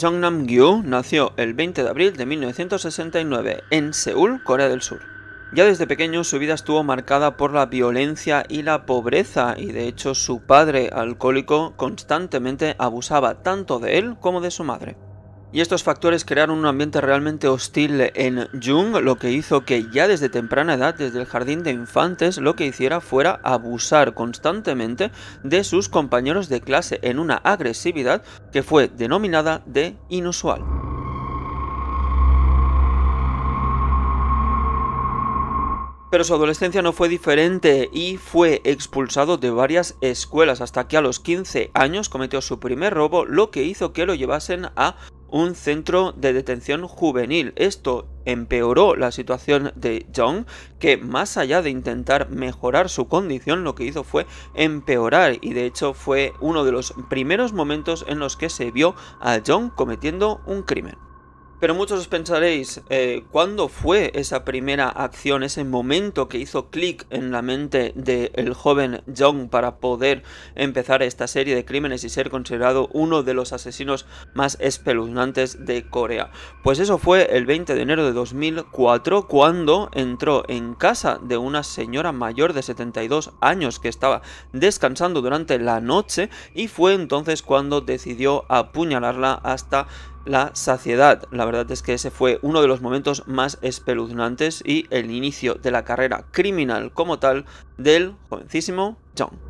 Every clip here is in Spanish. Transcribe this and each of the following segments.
Jong Nam-gyu nació el 20 de abril de 1969 en Seúl, Corea del Sur. Ya desde pequeño su vida estuvo marcada por la violencia y la pobreza y de hecho su padre alcohólico constantemente abusaba tanto de él como de su madre. Y estos factores crearon un ambiente realmente hostil en Jung, lo que hizo que ya desde temprana edad, desde el jardín de infantes, lo que hiciera fuera abusar constantemente de sus compañeros de clase en una agresividad que fue denominada de inusual. Pero su adolescencia no fue diferente y fue expulsado de varias escuelas hasta que a los 15 años cometió su primer robo, lo que hizo que lo llevasen a un centro de detención juvenil. Esto empeoró la situación de John que más allá de intentar mejorar su condición, lo que hizo fue empeorar y de hecho fue uno de los primeros momentos en los que se vio a John cometiendo un crimen. Pero muchos os pensaréis, eh, ¿cuándo fue esa primera acción, ese momento que hizo clic en la mente del joven Jong para poder empezar esta serie de crímenes y ser considerado uno de los asesinos más espeluznantes de Corea? Pues eso fue el 20 de enero de 2004 cuando entró en casa de una señora mayor de 72 años que estaba descansando durante la noche y fue entonces cuando decidió apuñalarla hasta la saciedad. La verdad es que ese fue uno de los momentos más espeluznantes y el inicio de la carrera criminal como tal del jovencísimo John.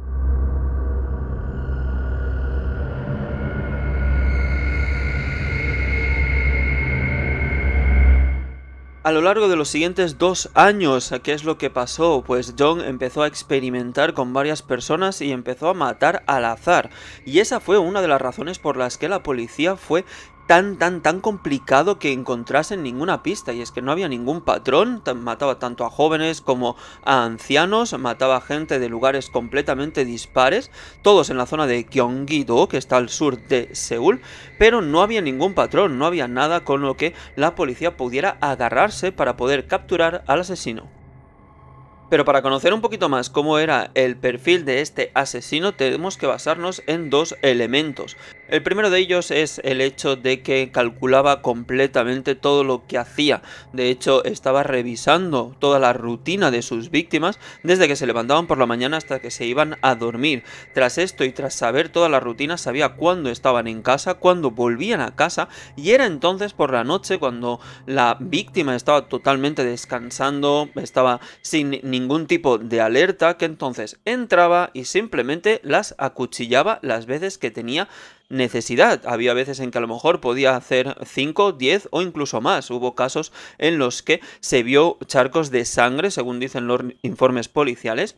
A lo largo de los siguientes dos años, ¿qué es lo que pasó? Pues John empezó a experimentar con varias personas y empezó a matar al azar. Y esa fue una de las razones por las que la policía fue tan, tan, tan complicado que encontrasen ninguna pista. Y es que no había ningún patrón. Mataba tanto a jóvenes como a ancianos. Mataba gente de lugares completamente dispares. Todos en la zona de Gyeonggi-do, que está al sur de Seúl. Pero no había ningún patrón. No había nada con lo que la policía pudiera agarrarse para poder capturar al asesino. Pero para conocer un poquito más cómo era el perfil de este asesino tenemos que basarnos en dos elementos. El primero de ellos es el hecho de que calculaba completamente todo lo que hacía. De hecho, estaba revisando toda la rutina de sus víctimas desde que se levantaban por la mañana hasta que se iban a dormir. Tras esto y tras saber toda la rutina, sabía cuándo estaban en casa, cuándo volvían a casa y era entonces por la noche cuando la víctima estaba totalmente descansando, estaba sin ningún tipo de alerta, que entonces entraba y simplemente las acuchillaba las veces que tenía necesidad. Había veces en que a lo mejor podía hacer 5, 10 o incluso más. Hubo casos en los que se vio charcos de sangre, según dicen los informes policiales.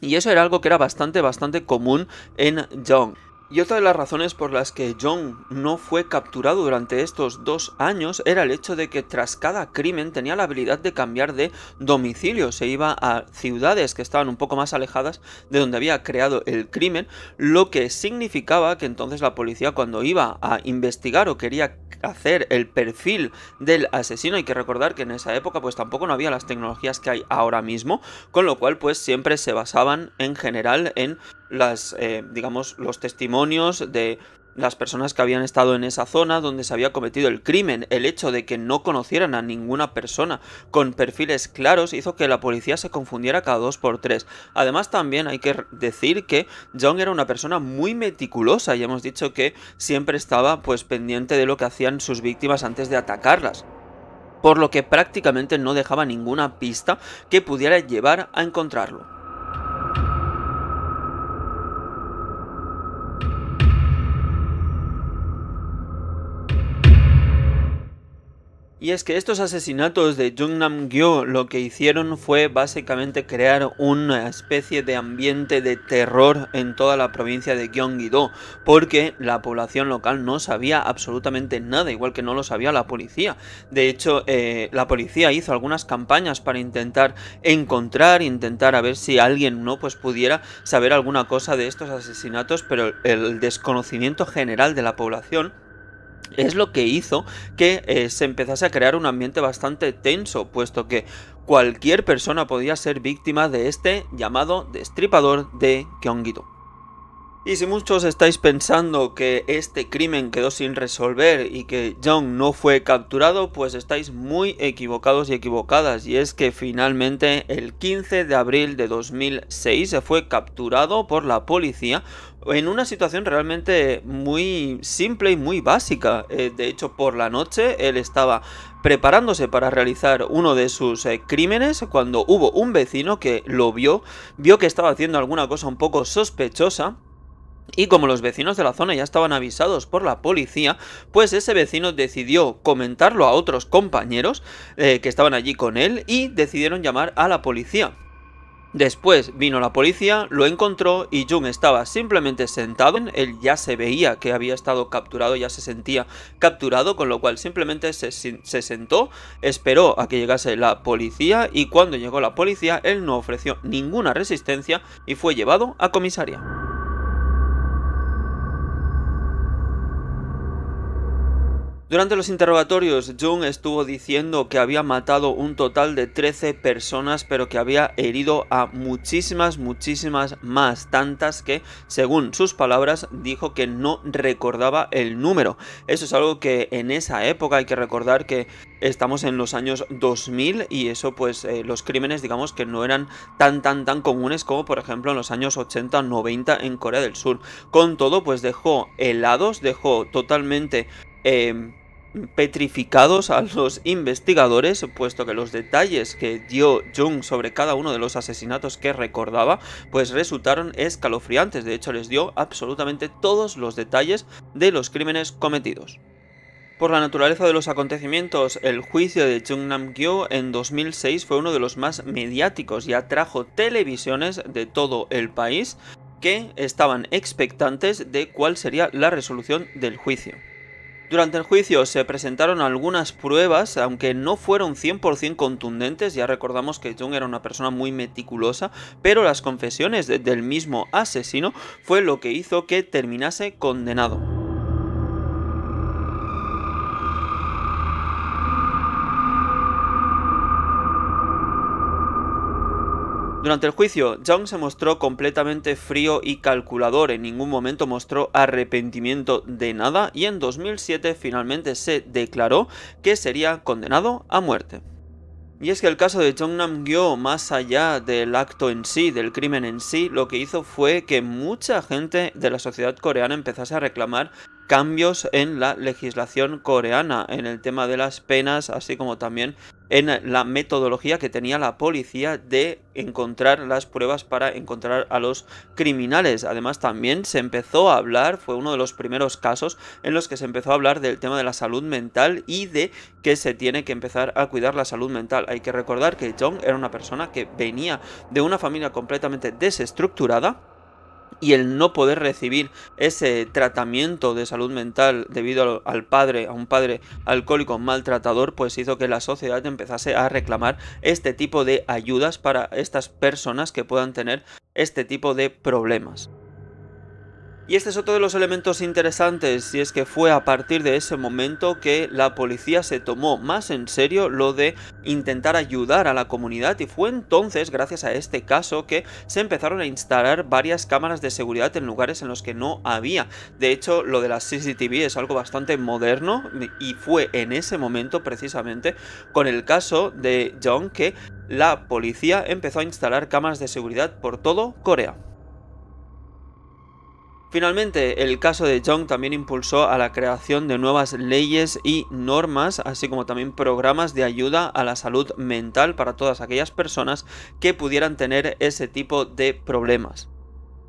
Y eso era algo que era bastante, bastante común en Young. Y otra de las razones por las que John no fue capturado durante estos dos años era el hecho de que tras cada crimen tenía la habilidad de cambiar de domicilio, se iba a ciudades que estaban un poco más alejadas de donde había creado el crimen, lo que significaba que entonces la policía cuando iba a investigar o quería hacer el perfil del asesino, hay que recordar que en esa época pues tampoco no había las tecnologías que hay ahora mismo, con lo cual pues siempre se basaban en general en las, eh, digamos, los testimonios de las personas que habían estado en esa zona donde se había cometido el crimen, el hecho de que no conocieran a ninguna persona con perfiles claros hizo que la policía se confundiera cada dos por tres. Además también hay que decir que John era una persona muy meticulosa y hemos dicho que siempre estaba pues pendiente de lo que hacían sus víctimas antes de atacarlas por lo que prácticamente no dejaba ninguna pista que pudiera llevar a encontrarlo. Y es que estos asesinatos de Jung Nam-gyo lo que hicieron fue básicamente crear una especie de ambiente de terror en toda la provincia de Gyeonggi-do, porque la población local no sabía absolutamente nada, igual que no lo sabía la policía. De hecho, eh, la policía hizo algunas campañas para intentar encontrar, intentar a ver si alguien no pues pudiera saber alguna cosa de estos asesinatos, pero el desconocimiento general de la población es lo que hizo que eh, se empezase a crear un ambiente bastante tenso, puesto que cualquier persona podía ser víctima de este llamado destripador de Kiongito. Y si muchos estáis pensando que este crimen quedó sin resolver y que Jung no fue capturado, pues estáis muy equivocados y equivocadas. Y es que finalmente el 15 de abril de 2006 se fue capturado por la policía en una situación realmente muy simple y muy básica. Eh, de hecho, por la noche él estaba preparándose para realizar uno de sus eh, crímenes cuando hubo un vecino que lo vio, vio que estaba haciendo alguna cosa un poco sospechosa. Y como los vecinos de la zona ya estaban avisados por la policía, pues ese vecino decidió comentarlo a otros compañeros eh, que estaban allí con él y decidieron llamar a la policía. Después vino la policía, lo encontró y Jung estaba simplemente sentado. Él ya se veía que había estado capturado, ya se sentía capturado, con lo cual simplemente se, sentó, esperó a que llegase la policía y cuando llegó la policía él no ofreció ninguna resistencia y fue llevado a comisaría. Durante los interrogatorios, Jung estuvo diciendo que había matado un total de 13 personas, pero que había herido a muchísimas, muchísimas más, tantas que, según sus palabras, dijo que no recordaba el número. Eso es algo que en esa época hay que recordar que estamos en los años 2000 y eso pues eh, los crímenes digamos que no eran tan tan tan comunes como por ejemplo en los años 80 90 en Corea del Sur con todo pues dejó helados dejó totalmente em, petrificados a los investigadores, puesto que los detalles que dio Jung sobre cada uno de los asesinatos que recordaba, pues resultaron escalofriantes. De hecho, les dio absolutamente todos los detalles de los crímenes cometidos. Por la naturaleza de los acontecimientos, el juicio de Chung nam en 2006 fue uno de los más mediáticos y atrajo televisiones de todo el país que estaban expectantes de cuál sería la resolución del juicio. Durante el juicio se presentaron algunas pruebas, aunque no fueron 100% contundentes, ya recordamos que Jung era una persona muy meticulosa, pero las confesiones del mismo asesino fue lo que hizo que terminase condenado. Durante el juicio, Jung se mostró completamente frío y calculador, en ningún momento mostró arrepentimiento de nada y en 2007 finalmente se declaró que sería condenado a muerte. Y es que el caso de Jong Nam-gyo, más allá del acto en sí, del crimen en sí, lo que hizo fue que mucha gente de la sociedad coreana empezase a reclamar cambios en la legislación coreana, en el tema de las penas, así como también en la metodología que tenía la policía de encontrar las pruebas para encontrar a los criminales. Además también se empezó a hablar, fue uno de los primeros casos en los que se empezó a hablar del tema de la salud mental y de que se tiene que empezar a cuidar la salud mental. Hay que recordar que Jong era una persona que venía de una familia completamente desestructurada y el no poder recibir ese tratamiento de salud mental debido al padre, a un padre alcohólico maltratador, pues hizo que la sociedad empezase a reclamar este tipo de ayudas para estas personas que puedan tener este tipo de problemas. Y este es otro de los elementos interesantes, y es que fue a partir de ese momento que la policía se tomó más en serio lo de intentar ayudar a la comunidad, y fue entonces, gracias a este caso, que se empezaron a instalar varias cámaras de seguridad en lugares en los que no había. De hecho, lo de las CCTV es algo bastante moderno, y fue en ese momento, precisamente, con el caso de John, que la policía empezó a instalar cámaras de seguridad por todo Corea. Finalmente, el caso de Jung también impulsó a la creación de nuevas leyes y normas, así como también programas de ayuda a la salud mental para todas aquellas personas que pudieran tener ese tipo de problemas.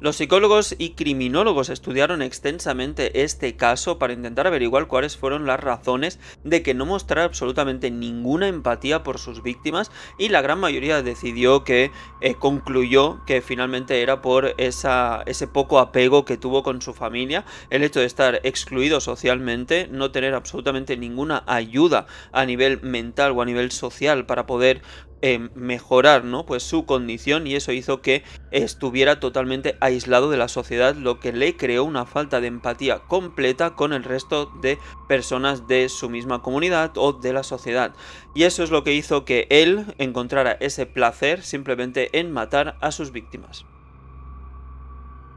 Los psicólogos y criminólogos estudiaron extensamente este caso para intentar averiguar cuáles fueron las razones de que no mostrara absolutamente ninguna empatía por sus víctimas y la gran mayoría decidió que eh, concluyó que finalmente era por ese poco apego que tuvo con su familia, el hecho de estar excluido socialmente, no tener absolutamente ninguna ayuda a nivel mental o a nivel social para poder Em, mejorar ¿no? pues su condición y eso hizo que estuviera totalmente aislado de la sociedad, lo que le creó una falta de empatía completa con el resto de personas de su misma comunidad o de la sociedad. Y eso es lo que hizo que él encontrara ese placer simplemente en matar a sus víctimas.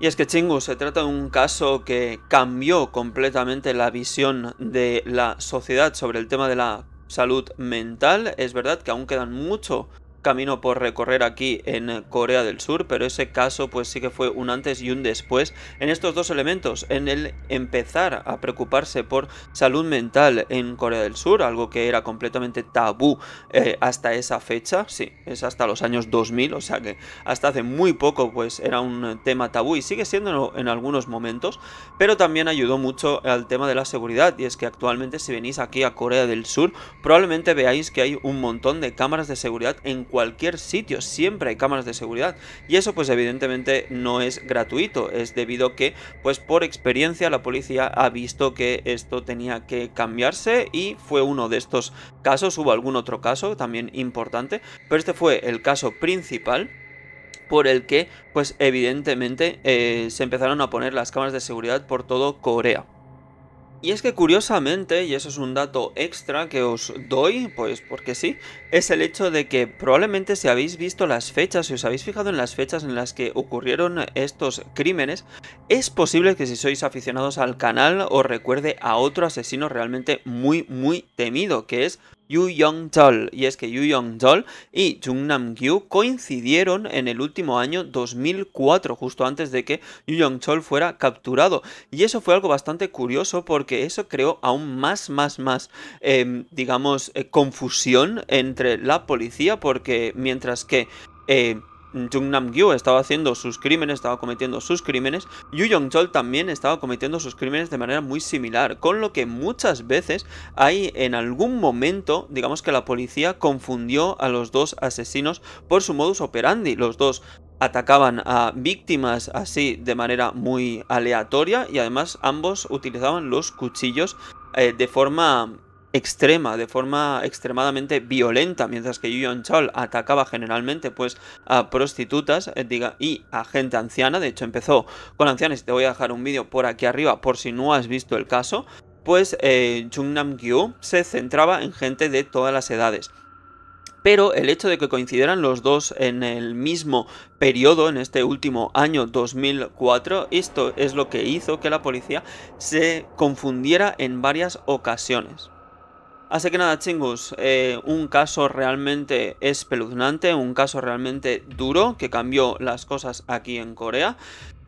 Y es que Chingu se trata de un caso que cambió completamente la visión de la sociedad sobre el tema de la salud mental. Es verdad que aún quedan mucho camino por recorrer aquí en Corea del Sur, pero ese caso pues sí que fue un antes y un después en estos dos elementos, en el empezar a preocuparse por salud mental en Corea del Sur, algo que era completamente tabú eh, hasta esa fecha, sí, es hasta los años 2000, o sea que hasta hace muy poco pues era un tema tabú y sigue siendo en algunos momentos, pero también ayudó mucho al tema de la seguridad y es que actualmente si venís aquí a Corea del Sur probablemente veáis que hay un montón de cámaras de seguridad en cualquier sitio, siempre hay cámaras de seguridad. Y eso pues evidentemente no es gratuito, es debido que pues por experiencia la policía ha visto que esto tenía que cambiarse y fue uno de estos casos, hubo algún otro caso también importante, pero este fue el caso principal por el que pues evidentemente eh, se empezaron a poner las cámaras de seguridad por todo Corea. Y es que curiosamente, y eso es un dato extra que os doy, pues porque sí, es el hecho de que probablemente si habéis visto las fechas, si os habéis fijado en las fechas en las que ocurrieron estos crímenes, es posible que si sois aficionados al canal os recuerde a otro asesino realmente muy, muy temido, que es Yu Yong-chol. Y es que Yu Yong-chol y Jung nam coincidieron en el último año 2004, justo antes de que Yu Yong-chol fuera capturado. Y eso fue algo bastante curioso porque eso creó aún más, más, más, em, digamos, eh, confusión entre la policía porque mientras que... Eh, Jung Nam-gyu estaba haciendo sus crímenes, estaba cometiendo sus crímenes, Yu young chol también estaba cometiendo sus crímenes de manera muy similar, con lo que muchas veces hay en algún momento, digamos que la policía confundió a los dos asesinos por su modus operandi, los dos atacaban a víctimas así de manera muy aleatoria y además ambos utilizaban los cuchillos eh, de forma extrema, de forma extremadamente violenta, mientras que Yoon Chol atacaba generalmente pues a prostitutas eh, diga, y a gente anciana, de hecho empezó con ancianos, te voy a dejar un vídeo por aquí arriba por si no has visto el caso, pues eh, Nam Gyu se centraba en gente de todas las edades. Pero el hecho de que coincidieran los dos en el mismo periodo, en este último año 2004, esto es lo que hizo que la policía se confundiera en varias ocasiones. Así que nada, chingus, eh, un caso realmente espeluznante, un caso realmente duro que cambió las cosas aquí en Corea.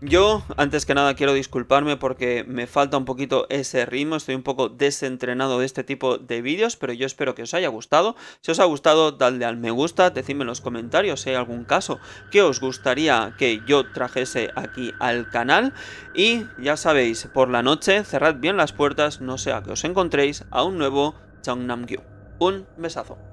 Yo, antes que nada, quiero disculparme porque me falta un poquito ese ritmo, estoy un poco desentrenado de este tipo de vídeos, pero yo espero que os haya gustado. Si os ha gustado, dadle al me gusta, decidme en los comentarios si hay algún caso que os gustaría que yo trajese aquí al canal. Y ya sabéis, por la noche, cerrad bien las puertas, no sea que os encontréis a un nuevo Songnamgyu. Un besazo.